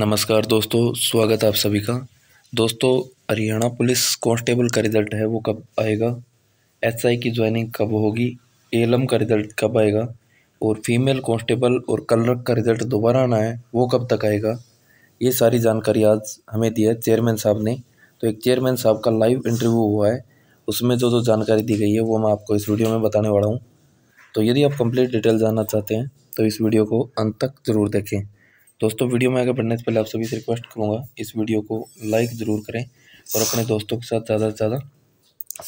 नमस्कार दोस्तों स्वागत आप सभी का दोस्तों हरियाणा पुलिस कांस्टेबल का रिज़ल्ट है वो कब आएगा एसआई की ज्वाइनिंग कब होगी एलम का रिज़ल्ट कब आएगा और फीमेल कांस्टेबल और कलर का रिज़ल्ट दोबारा आना है वो कब तक आएगा ये सारी जानकारी आज हमें दी है चेयरमैन साहब ने तो एक चेयरमैन साहब का लाइव इंटरव्यू हुआ है उसमें जो जो जानकारी दी गई है वो मैं आपको इस वीडियो में बताने वाला हूँ तो यदि आप कंप्लीट डिटेल जानना चाहते हैं तो इस वीडियो को अंत तक ज़रूर देखें दोस्तों वीडियो में आगे बढ़ने से पहले आप सभी से रिक्वेस्ट करूँगा इस वीडियो को लाइक ज़रूर करें और अपने दोस्तों के साथ ज़्यादा से ज़्यादा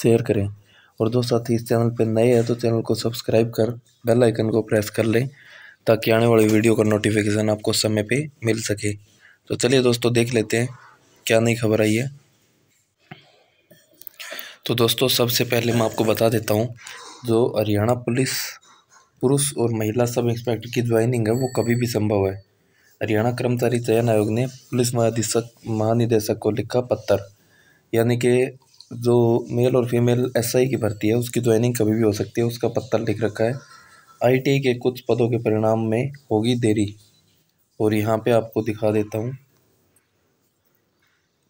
शेयर करें और दोस्तों साथ इस चैनल पर नए हैं तो चैनल को सब्सक्राइब कर बेल आइकन को प्रेस कर लें ताकि आने वाली वीडियो का नोटिफिकेशन आपको समय पे मिल सके तो चलिए दोस्तों देख लेते हैं क्या नई खबर आई है तो दोस्तों सबसे पहले मैं आपको बता देता हूँ जो हरियाणा पुलिस पुरुष और महिला सब इंस्पेक्टर की ज्वाइनिंग है वो कभी भी संभव है हरियाणा कर्मचारी चयन आयोग ने पुलिस महाधीक्षक महानिदेशक को लिखा पत्थर यानी कि जो मेल और फीमेल एसआई की भर्ती है उसकी ज्वाइनिंग कभी भी हो सकती है उसका पत्थर लिख रखा है आईटीआई के कुछ पदों के परिणाम में होगी देरी और यहाँ पे आपको दिखा देता हूँ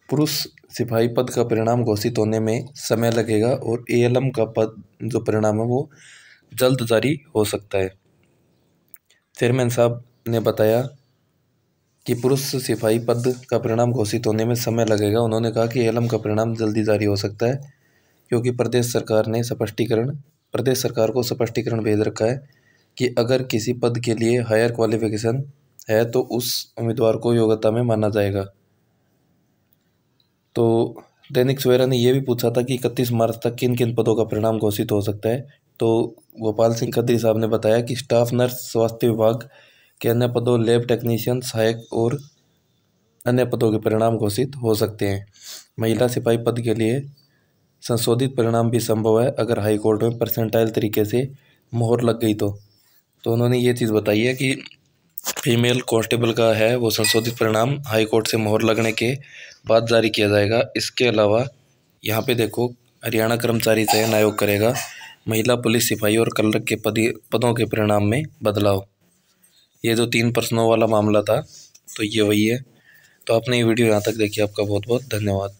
पुरुष सिपाही पद का परिणाम घोषित होने में समय लगेगा और एएलएम का पद जो परिणाम है वो जल्द जारी हो सकता है चेयरमैन साहब ने बताया कि पुरुष सिपाही पद का परिणाम घोषित होने में समय लगेगा उन्होंने कहा कि एलम का परिणाम जल्दी जारी हो सकता है क्योंकि प्रदेश सरकार ने स्पष्टीकरण प्रदेश सरकार को स्पष्टीकरण भेज रखा है कि अगर किसी पद के लिए हायर क्वालिफिकेशन है तो उस उम्मीदवार को योग्यता में माना जाएगा तो दैनिक सवेरा ने यह भी पूछा था कि इकतीस मार्च तक किन किन पदों का परिणाम घोषित हो सकता है तो गोपाल सिंह खत्री साहब ने बताया कि स्टाफ नर्स स्वास्थ्य विभाग के अन्य पदों लैब टेक्नीशियन सहायक और अन्य पदों के परिणाम घोषित हो सकते हैं महिला सिपाही पद के लिए संशोधित परिणाम भी संभव है अगर हाईकोर्ट में परसेंटाइल तरीके से मोहर लग गई तो तो उन्होंने ये चीज़ बताई है कि फीमेल कॉन्स्टेबल का है वो संशोधित परिणाम हाईकोर्ट से मोहर लगने के बाद जारी किया जाएगा इसके अलावा यहाँ पे देखो हरियाणा कर्मचारी चयन आयोग करेगा महिला पुलिस सिपाही और कलर के पदी पदों के परिणाम में बदलाव ये जो तो तीन प्रश्नों वाला मामला था तो ये वही है तो आपने ये वीडियो यहाँ तक देखी आपका बहुत बहुत धन्यवाद